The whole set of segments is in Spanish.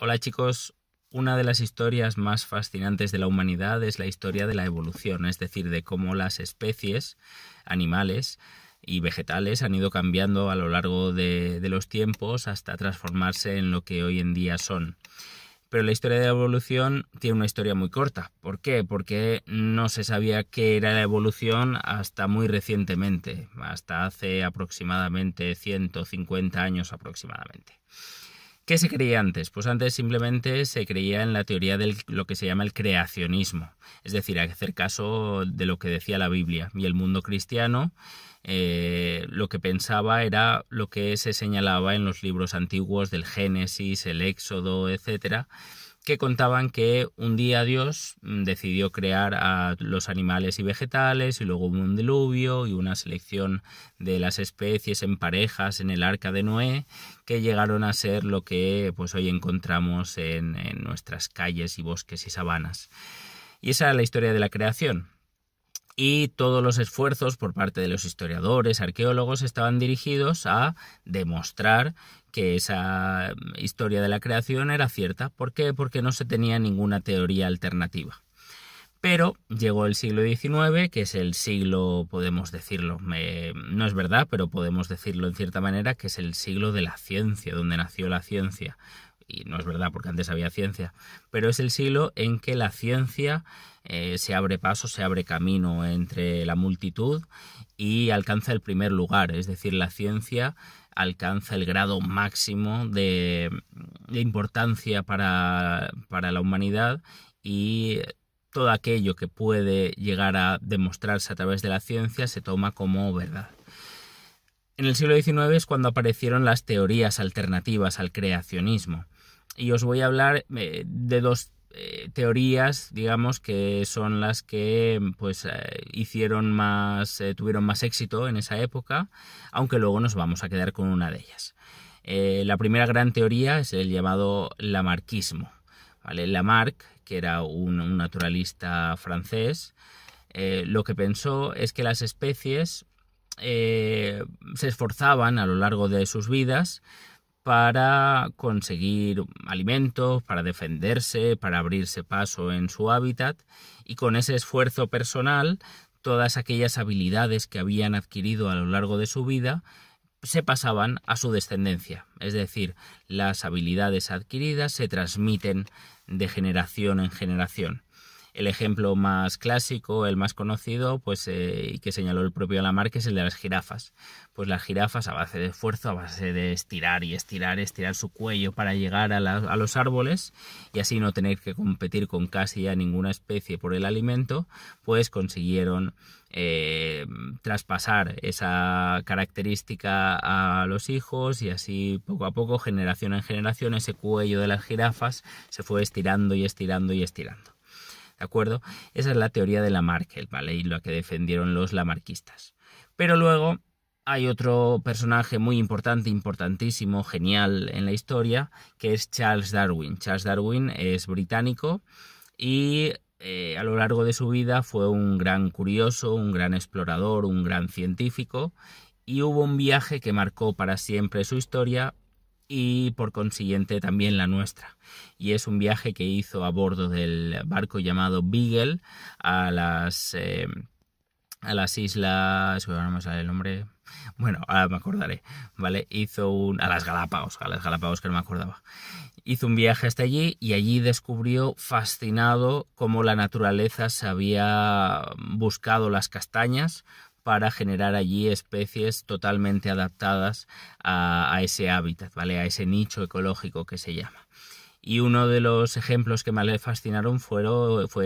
Hola chicos, una de las historias más fascinantes de la humanidad es la historia de la evolución, es decir, de cómo las especies, animales y vegetales han ido cambiando a lo largo de, los tiempos hasta transformarse en lo que hoy en día son. Pero la historia de la evolución tiene una historia muy corta. ¿Por qué? Porque no se sabía qué era la evolución hasta muy recientemente, hasta hace aproximadamente 150 años aproximadamente. ¿Qué se creía antes? Pues antes simplemente se creía en la teoría de lo que se llama el creacionismo, es decir, hacer caso de lo que decía la Biblia y el mundo cristiano. Eh, lo que pensaba era lo que se señalaba en los libros antiguos del Génesis, el Éxodo, etcétera, que contaban que un día Dios mm, decidió crear a los animales y vegetales y luego hubo un diluvio y una selección de las especies en parejas en el arca de Noé que llegaron a ser lo que pues hoy encontramos en, en nuestras calles y bosques y sabanas. Y esa es la historia de la creación y todos los esfuerzos por parte de los historiadores, arqueólogos, estaban dirigidos a demostrar que esa mm, historia de la creación era cierta. ¿Por qué? Porque no se tenía ninguna teoría alternativa. Pero llegó el siglo XIX, que es el siglo, podemos decirlo, no es verdad, pero podemos decirlo en cierta manera, que es el siglo de la ciencia, donde nació la ciencia y no es verdad porque antes había ciencia, pero es el siglo en que la ciencia eh, se abre paso, se abre camino entre la multitud y alcanza el primer lugar, es decir, la ciencia alcanza el grado máximo de, importancia para, para la humanidad y todo aquello que puede llegar a demostrarse a través de la ciencia se toma como verdad. En el siglo XIX es cuando aparecieron las teorías alternativas al creacionismo y os voy a hablar eh, de dos eh, teorías, digamos, que son las que pues eh, hicieron más, tuvieron más éxito en esa época, aunque luego nos vamos a quedar con una de ellas. la primera gran teoría es el llamado Lamarquismo, ¿vale? Lamarck, que era un naturalista francés, lo que pensó es que las especies se esforzaban a lo largo de sus vidas para conseguir alimentos, para defenderse, para abrirse paso en su hábitat y con ese esfuerzo personal todas aquellas habilidades que habían adquirido a lo largo de su vida se pasaban a su descendencia, es decir, las habilidades adquiridas se transmiten de generación en generación. El ejemplo más clásico, el más conocido, pues eh, y que señaló el propio Lamarck es el de las jirafas. Pues las jirafas a base de esfuerzo, a base de estirar y estirar, estirar su cuello para llegar a, los árboles y así no tener que competir con casi ya ninguna especie por el alimento, pues consiguieron eh, traspasar esa característica a los hijos y así poco a poco, generación en generación, ese cuello de las jirafas se fue estirando y estirando y estirando. ¿De acuerdo? Esa es la teoría de Lamarck, ¿vale? Y la que defendieron los lamarquistas. Pero luego hay otro personaje muy importante, importantísimo, genial en la historia, que es Charles Darwin. Charles Darwin es británico y eh, a lo largo de su vida fue un gran curioso, un gran explorador, un gran científico y hubo un viaje que marcó para siempre su historia y por consiguiente también la nuestra. Y es un viaje que hizo a bordo del barco llamado Beagle a las, eh, a las islas, me sale el nombre, bueno, ahora me acordaré, ¿vale? Hizo un... a las Galápagos, a las Galápagos que no me acordaba. Hizo un viaje hasta allí y allí descubrió fascinado cómo la naturaleza se había buscado las castañas para generar allí especies totalmente adaptadas a, ese hábitat, ¿vale? A ese nicho ecológico que se llama. Y uno de los ejemplos que más le fascinaron fue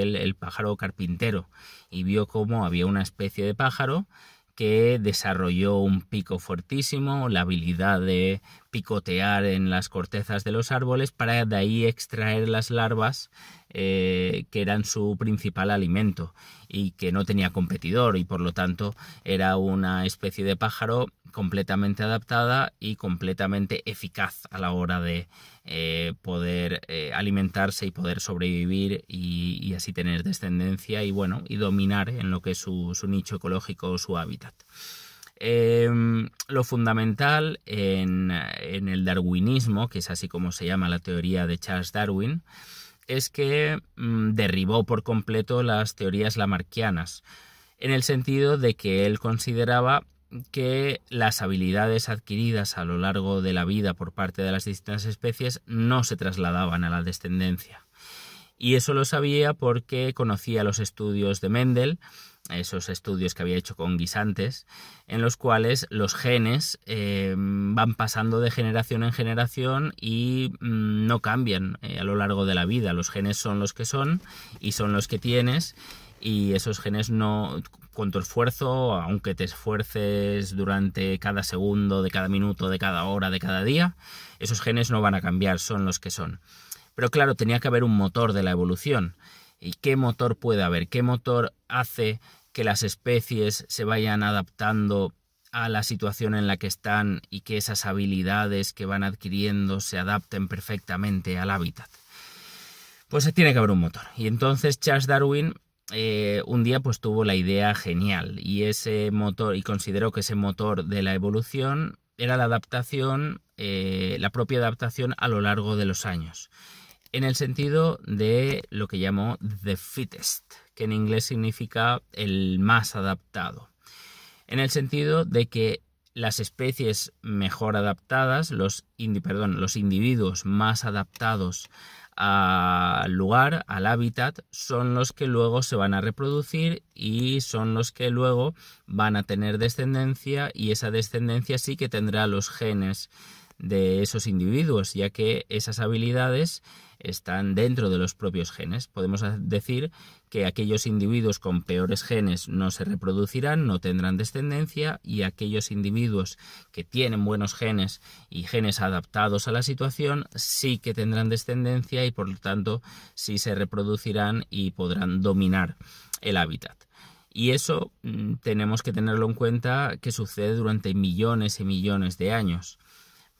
el, el, pájaro carpintero. Y vio cómo había una especie de pájaro que desarrolló un pico fortísimo, la habilidad de picotear en las cortezas de los árboles para de ahí extraer las larvas eh, que eran su principal alimento y que no tenía competidor y por lo tanto era una especie de pájaro completamente adaptada y completamente eficaz a la hora de eh, poder eh, alimentarse y poder sobrevivir y, así tener descendencia y bueno y dominar en lo que es su nicho ecológico o su hábitat. Em, lo fundamental en, el darwinismo, que es así como se llama la teoría de Charles Darwin, es que mm, derribó por completo las teorías lamarquianas, en el sentido de que él consideraba que las habilidades adquiridas a lo largo de la vida por parte de las distintas especies no se trasladaban a la descendencia. Y eso lo sabía porque conocía los estudios de Mendel, esos estudios que había hecho con guisantes, en los cuales los genes eh, van pasando de generación en generación y mm, no cambian eh, a lo largo de la vida. Los genes son los que son y son los que tienes y esos genes no con tu esfuerzo, aunque te esfuerces durante cada segundo, de cada minuto, de cada hora, de cada día, esos genes no van a cambiar, son los que son. Pero claro, tenía que haber un motor de la evolución. ¿Y qué motor puede haber? ¿Qué motor hace que las especies se vayan adaptando a la situación en la que están y que esas habilidades que van adquiriendo se adapten perfectamente al hábitat. Pues tiene que haber un motor. Y entonces Charles Darwin eh, un día pues tuvo la idea genial y ese motor y consideró que ese motor de la evolución era la adaptación, eh, la propia adaptación a lo largo de los años en el sentido de lo que llamó the fittest, que en inglés significa el más adaptado, en el sentido de que las especies mejor adaptadas, los, perdón, los individuos más adaptados al lugar, al hábitat, son los que luego se van a reproducir y son los que luego van a tener descendencia y esa descendencia sí que tendrá los genes de esos individuos, ya que esas habilidades están dentro de los propios genes. Podemos decir que aquellos individuos con peores genes no se reproducirán, no tendrán descendencia y aquellos individuos que tienen buenos genes y genes adaptados a la situación sí que tendrán descendencia y por lo tanto sí se reproducirán y podrán dominar el hábitat. Y eso mm, tenemos que tenerlo en cuenta que sucede durante millones y millones de años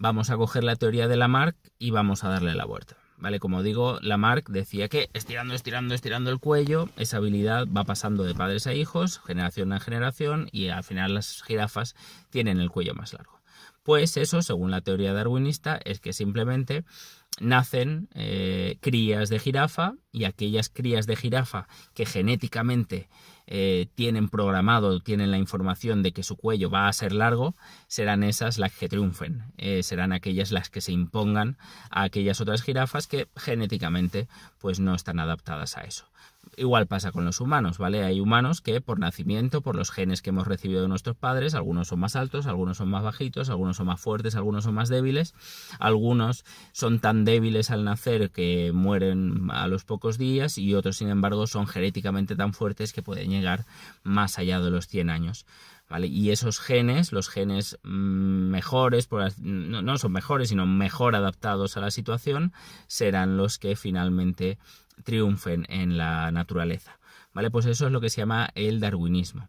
vamos a coger la teoría de Lamarck y vamos a darle la vuelta. ¿Vale? Como digo, Lamarck decía que estirando, estirando, estirando el cuello, esa habilidad va pasando de padres a hijos, generación a generación, y al final las jirafas tienen el cuello más largo. Pues eso, según la teoría darwinista, es que simplemente nacen eh, crías de jirafa y aquellas crías de jirafa que genéticamente eh, tienen programado, tienen la información de que su cuello va a ser largo, serán esas las que triunfen, eh, serán aquellas las que se impongan a aquellas otras jirafas que genéticamente pues no están adaptadas a eso. Igual pasa con los humanos, ¿vale? Hay humanos que por nacimiento, por los genes que hemos recibido de nuestros padres, algunos son más altos, algunos son más bajitos, algunos son más fuertes, algunos son más débiles, algunos son tan débiles al nacer que mueren a los pocos días y otros, sin embargo, son genéticamente tan fuertes que pueden llegar más allá de los 100 años. Y esos genes, los genes mm, mejores, no, son mejores, sino mejor adaptados a la situación, serán los que finalmente triunfen en la naturaleza, ¿vale? Pues eso es lo que se llama el darwinismo.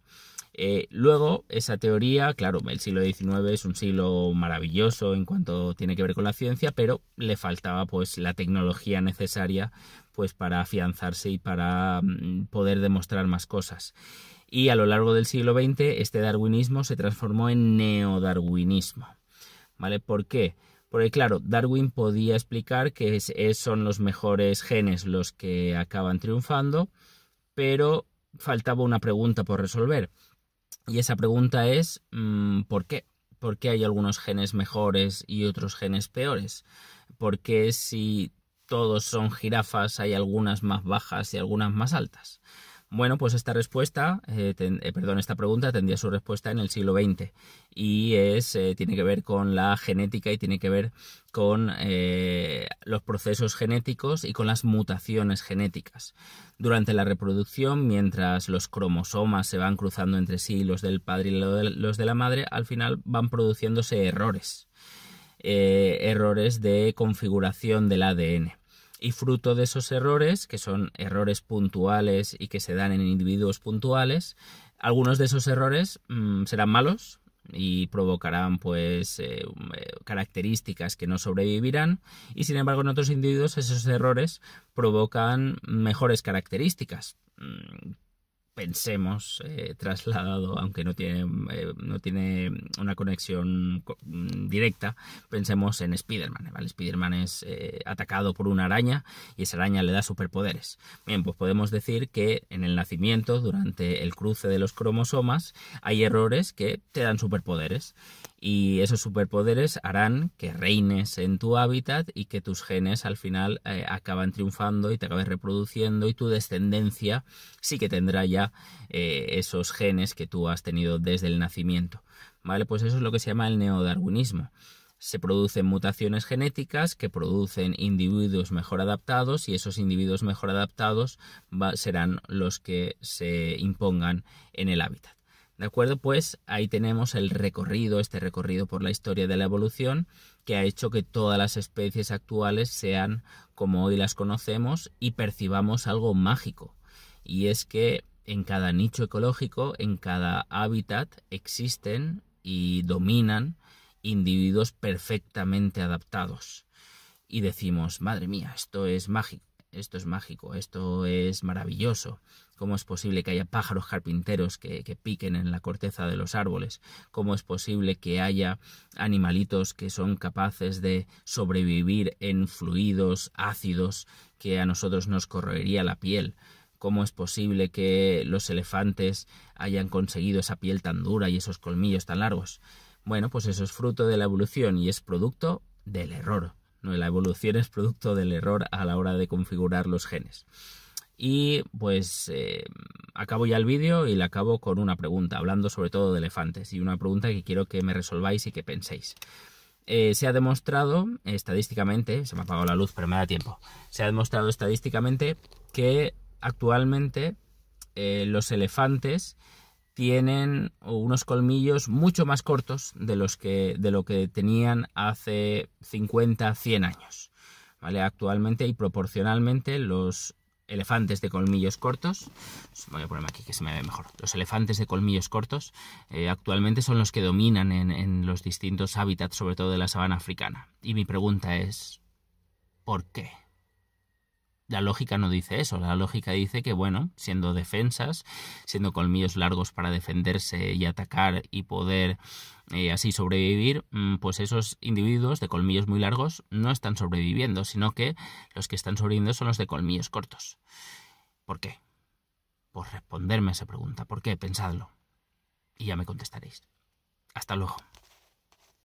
Eh, luego, esa teoría, claro, el siglo XIX es un siglo maravilloso en cuanto tiene que ver con la ciencia, pero le faltaba pues la tecnología necesaria pues para afianzarse y para mm, poder demostrar más cosas y a lo largo del siglo XX este darwinismo se transformó en neodarwinismo. ¿Vale? ¿Por qué? Porque claro, Darwin podía explicar que son los mejores genes los que acaban triunfando, pero faltaba una pregunta por resolver. Y esa pregunta es, mm, ¿por qué? ¿Por qué hay algunos genes mejores y otros genes peores? ¿Por qué si todos son jirafas hay algunas más bajas y algunas más altas? Bueno, pues esta respuesta, eh, eh, perdón, esta pregunta tendría su respuesta en el siglo XX y es, eh, tiene que ver con la genética y tiene que ver con los procesos genéticos y con las mutaciones genéticas. Durante la reproducción, mientras los cromosomas se van cruzando entre sí, los del padre y los de la madre, al final van produciéndose errores, errores de configuración del ADN y fruto de esos errores, que son errores puntuales y que se dan en individuos puntuales, algunos de esos errores mm, serán malos y provocarán pues eh, eh, características que no sobrevivirán y sin embargo en otros individuos esos errores provocan mejores características mm, pensemos eh, trasladado, aunque no tiene, eh, no tiene una conexión mm, directa, pensemos en Spider-Man. ¿vale? Spider-Man es eh, atacado por una araña y esa araña le da superpoderes. Bien, pues podemos decir que en el nacimiento, durante el cruce de los cromosomas, hay errores que te dan superpoderes y esos superpoderes harán que reines en tu hábitat y que tus genes al final eh, acaban triunfando y te acabes reproduciendo y tu descendencia sí que tendrá ya eh, esos genes que tú has tenido desde el nacimiento. ¿Vale? Pues eso es lo que se llama el neodarwinismo. Se producen mutaciones genéticas que producen individuos mejor adaptados y esos individuos mejor adaptados serán los que se impongan en el hábitat. ¿De acuerdo? Pues ahí tenemos el recorrido, este recorrido por la historia de la evolución, que ha hecho que todas las especies actuales sean como hoy las conocemos y percibamos algo mágico. Y es que en cada nicho ecológico, en cada hábitat, existen y dominan individuos perfectamente adaptados. Y decimos, madre mía, esto es mágico esto es mágico, esto es maravilloso. ¿Cómo es posible que haya pájaros carpinteros que, piquen en la corteza de los árboles? ¿Cómo es posible que haya animalitos que son capaces de sobrevivir en fluidos ácidos que a nosotros nos corroería la piel? ¿Cómo es posible que los elefantes hayan conseguido esa piel tan dura y esos colmillos tan largos? Bueno, pues eso es fruto de la evolución y es producto del error la evolución es producto del error a la hora de configurar los genes. Y pues eh, acabo ya el vídeo y le acabo con una pregunta, hablando sobre todo de elefantes, y una pregunta que quiero que me resolváis y que penséis. Eh, se ha demostrado estadísticamente, se me ha apagado la luz, pero me da tiempo, se ha demostrado estadísticamente que actualmente eh, los elefantes tienen unos colmillos mucho más cortos de los que de lo que tenían hace 50, 100 años. ¿Vale? Actualmente y proporcionalmente los elefantes de colmillos cortos, voy a ponerme aquí que se me ve mejor, los elefantes de colmillos cortos eh, actualmente son los que dominan en, en los distintos hábitats, sobre todo de la sabana africana. Y mi pregunta es, ¿por qué? la lógica no dice eso, la lógica dice que, bueno, siendo defensas, siendo colmillos largos para defenderse y atacar y poder eh, así sobrevivir, mm, pues esos individuos de colmillos muy largos no están sobreviviendo, sino que los que están sobreviviendo son los de colmillos cortos. ¿Por qué? Por responderme a esa pregunta. ¿Por qué? Pensadlo. Y ya me contestaréis. Hasta luego.